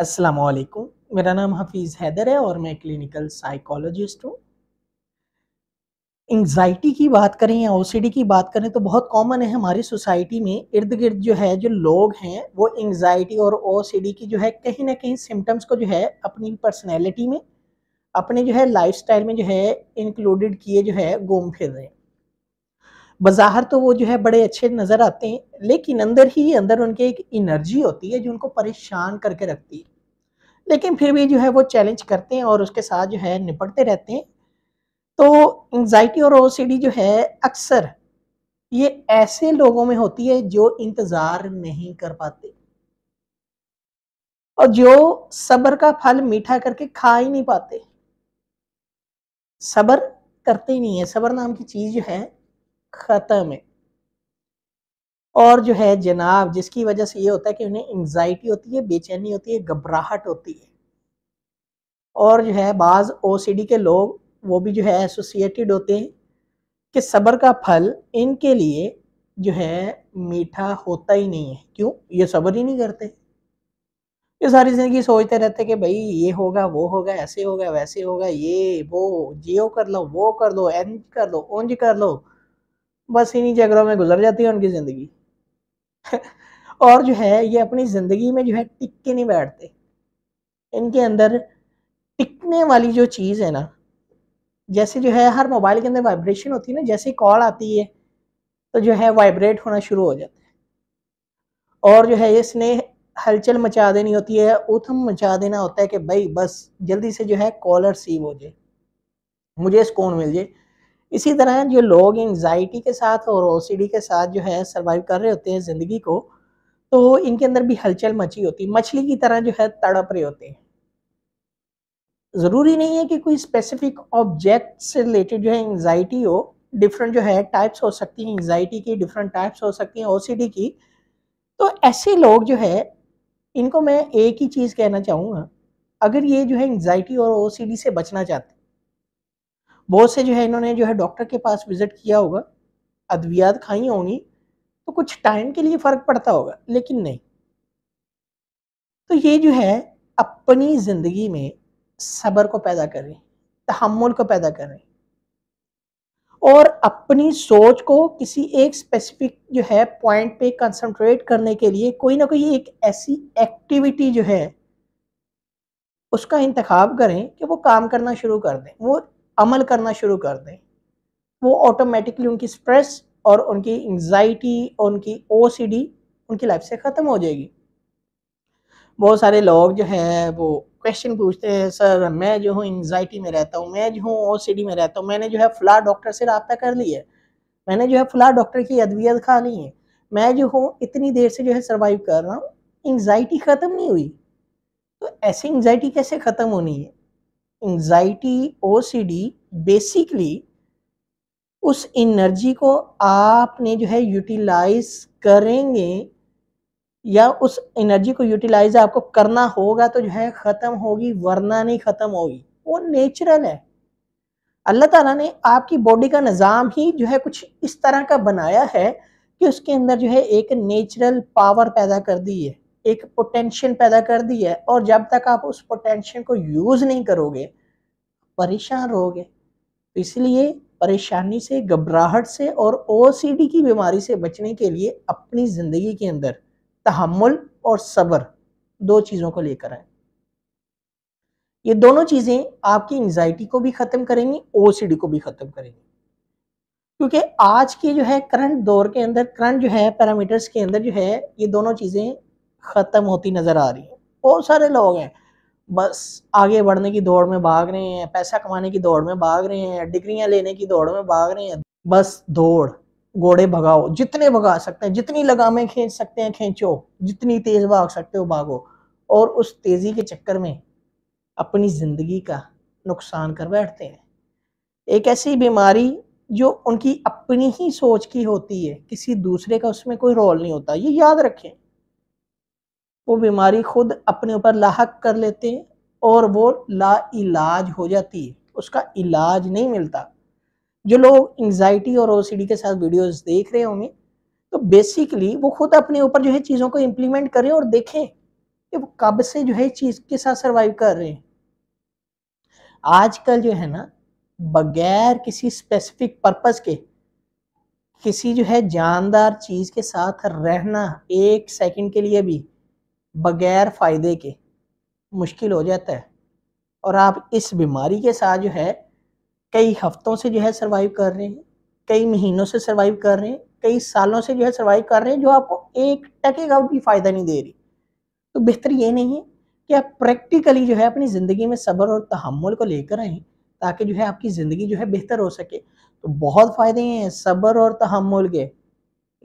अस्सलाम वालेकुम मेरा नाम हफीज़ हैदर है और मैं क्लिनिकल साइकोलॉजिस्ट हूँ एंग्जाइटी की बात करें या ओसीडी की बात करें तो बहुत कॉमन है हमारी सोसाइटी में इर्द गिर्द जो है जो लोग हैं वो एंग्जाइटी और ओसीडी की जो है कहीं ना कहीं सिम्टम्स को जो है अपनी पर्सनैलिटी में अपने जो है लाइफ में जो है इंक्लूडेड किए जो है घूम फिर रहे हैं बज़ाहर तो वो जो है बड़े अच्छे नज़र आते हैं लेकिन अंदर ही अंदर उनके एक एनर्जी होती है जो उनको परेशान करके रखती है लेकिन फिर भी जो है वो चैलेंज करते हैं और उसके साथ जो है निपटते रहते हैं तो एंगजाइटी और ओसीडी जो है अक्सर ये ऐसे लोगों में होती है जो इंतज़ार नहीं कर पाते और जो सब्र का फल मीठा करके खा ही नहीं पाते सब्र करते ही नहीं है सब्र नाम की चीज़ जो है ख़त्म है और जो है जनाब जिसकी वजह से ये होता है कि उन्हें एंगजाइटी होती है बेचैनी होती है घबराहट होती है और जो है बाज़ ओसीडी के लोग वो भी जो है एसोसिएटेड होते हैं कि सब्र का फल इनके लिए जो है मीठा होता ही नहीं है क्यों ये सब्र ही नहीं करते ये सारी ज़िंदगी सोचते रहते कि भाई ये होगा वो होगा ऐसे होगा वैसे होगा ये वो जियो कर लो वो कर लो एंज कर लो ऊंज कर लो बस इन्हीं झगड़ों में गुजर जाती है उनकी ज़िंदगी और जो है ये अपनी ज़िंदगी में जो है टिक के नहीं बैठते इनके अंदर टिकने वाली जो चीज़ है ना जैसे जो है हर मोबाइल के अंदर वाइब्रेशन होती है ना जैसे कॉल आती है तो जो है वाइब्रेट होना शुरू हो जाता है और जो है इसने हलचल मचा देनी होती है उथम मचा देना होता है कि भाई बस जल्दी से जो है कॉलर रिसीव हो जाए मुझे सुकून मिल जाए इसी तरह जो लोग एंगजाइटी के साथ और ओ के साथ जो है सर्वाइव कर रहे होते हैं ज़िंदगी को तो इनके अंदर भी हलचल मची होती है मछली की तरह जो है तड़प रहे होते हैं ज़रूरी नहीं है कि कोई स्पेसिफिक ऑब्जेक्ट से रिलेटेड जो है एंगजाइटी हो डिफरेंट जो है टाइप्स हो सकती हैं एंगजाइटी की डिफरेंट टाइप्स हो सकती हैं ओ की तो ऐसे लोग जो है इनको मैं एक ही चीज़ कहना चाहूँगा अगर ये जो है एंगजाइटी और ओ से बचना चाहते हैं बहुत से जो है इन्होंने जो है डॉक्टर के पास विज़िट किया होगा अद्वियात खाई होंगी तो कुछ टाइम के लिए फ़र्क पड़ता होगा लेकिन नहीं तो ये जो है अपनी ज़िंदगी में सब्र को पैदा कर रही तहमुल को पैदा कर और अपनी सोच को किसी एक स्पेसिफिक जो है पॉइंट पे कंसंट्रेट करने के लिए कोई ना कोई एक ऐसी एक्टिविटी जो है उसका इंतखब करें कि वो काम करना शुरू कर दें वो अमल करना शुरू कर दें वो ऑटोमेटिकली उनकी स्ट्रेस और उनकी एंग्जाइटी और उनकी ओ उनकी लाइफ से ख़त्म हो जाएगी बहुत सारे लोग जो हैं वो क्वेश्चन पूछते हैं सर मैं जो हूँ एंगजाइटी में रहता हूँ मैं जो हूँ ओ में रहता हूँ मैंने जो है फ़ला डॉक्टर से रबता कर लिया है मैंने जो है फ़ला डॉक्टर की अद्वियत खा ली है मैं जो हूँ इतनी देर से जो है सर्वाइव कर रहा हूँ एंग्जाइटी ख़त्म नहीं हुई तो ऐसी एंगजाइटी कैसे ख़त्म होनी है एंजाइटी ओ बेसिकली उस एनर्जी को आपने जो है यूटिलाइज करेंगे या उस एनर्जी को यूटिलाइज आपको करना होगा तो जो है ख़त्म होगी वरना नहीं ख़त्म होगी वो नेचुरल है अल्लाह ताला ने आपकी बॉडी का निज़ाम ही जो है कुछ इस तरह का बनाया है कि उसके अंदर जो है एक नेचुरल पावर पैदा कर दी है एक पोटेंशियल पैदा कर दी है और जब तक आप उस पोटेंशियल को यूज़ नहीं करोगे परेशान रहोगे तो इसलिए परेशानी से घबराहट से और ओ की बीमारी से बचने के लिए अपनी ज़िंदगी के अंदर तहमुल और सब्र दो चीज़ों को लेकर आए ये दोनों चीज़ें आपकी एंजाइटी को भी ख़त्म करेंगी ओ को भी ख़त्म करेंगी क्योंकि आज के जो है करंट दौर के अंदर करंट जो है पैरामीटर्स के अंदर जो है ये दोनों चीज़ें ख़त्म होती नज़र आ रही है बहुत सारे लोग हैं बस आगे बढ़ने की दौड़ में भाग रहे हैं पैसा कमाने की दौड़ में भाग रहे हैं डिग्रियां लेने की दौड़ में भाग रहे हैं बस दौड़ घोड़े भगाओ जितने भगा सकते हैं जितनी लगामें खींच सकते हैं खींचो जितनी तेज़ भाग सकते हो भागो और उस तेज़ी के चक्कर में अपनी ज़िंदगी का नुकसान कर बैठते हैं एक ऐसी बीमारी जो उनकी अपनी ही सोच की होती है किसी दूसरे का उसमें कोई रोल नहीं होता ये याद रखें वो बीमारी खुद अपने ऊपर लाक कर लेते हैं और वो ला इलाज हो जाती है उसका इलाज नहीं मिलता जो लोग एंगजाइटी और ओसीडी के साथ वीडियोस देख रहे होंगे तो बेसिकली वो खुद अपने ऊपर जो है चीज़ों को इम्प्लीमेंट करें और देखें कि वो कब से जो है चीज़ के साथ सर्वाइव कर रहे हैं आजकल जो है ना बगैर किसी स्पेसिफिक पर्पस के किसी जो है जानदार चीज़ के साथ रहना एक सेकंड के लिए भी बग़ैर फ़ायदे के मुश्किल हो जाता है और आप इस बीमारी के साथ जो है कई हफ्तों से जो है सर्वाइव कर रहे हैं कई महीनों से सर्वाइव कर रहे हैं कई सालों से जो है सर्वाइव कर रहे हैं जो आपको एक टके का भी फ़ायदा नहीं दे रही तो बेहतर ये नहीं है कि आप प्रैक्टिकली जो है अपनी ज़िंदगी में सब्र और तहमुल को लेकर आएँ ताकि जो है आपकी ज़िंदगी जो है बेहतर हो सके तो बहुत फ़ायदे हैं सब्र और तहमुल के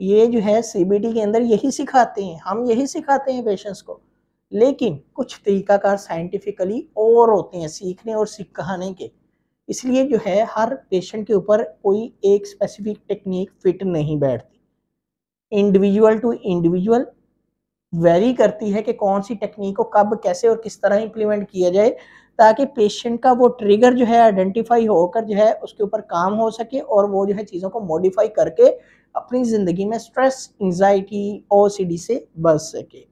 ये जो है सीबीटी के अंदर यही सिखाते हैं हम यही सिखाते हैं पेशेंट्स को लेकिन कुछ तरीकाकार साइंटिफिकली और होते हैं सीखने और सिखाने के इसलिए जो है हर पेशेंट के ऊपर कोई एक स्पेसिफिक टेक्निक फिट नहीं बैठती इंडिविजुअल टू इंडिविजुअल वेरी करती है कि कौन सी टेक्निक को कब कैसे और किस तरह इम्प्लीमेंट किया जाए ताकि पेशेंट का वो ट्रिगर जो है आइडेंटिफाई होकर जो है उसके ऊपर काम हो सके और वो जो है चीज़ों को मॉडिफाई करके अपनी ज़िंदगी में स्ट्रेस एंजाइटी ओ से बच सके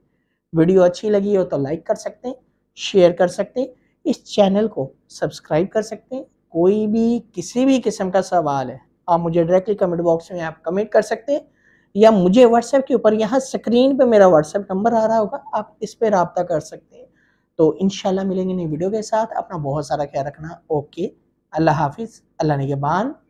वीडियो अच्छी लगी हो तो लाइक कर सकते हैं शेयर कर सकते हैं इस चैनल को सब्सक्राइब कर सकते हैं कोई भी किसी भी किस्म का सवाल है आप मुझे डायरेक्टली कमेंट बॉक्स में आप कमेंट कर सकते हैं या मुझे व्हाट्सएप के ऊपर यहाँ स्क्रीन पे मेरा व्हाट्सएप नंबर आ रहा होगा आप इस पर रबता कर सकते हैं तो इन मिलेंगे नई वीडियो के साथ अपना बहुत सारा ख्याल रखना ओके अल्लाह हाफिज़ अल्लाह नगबान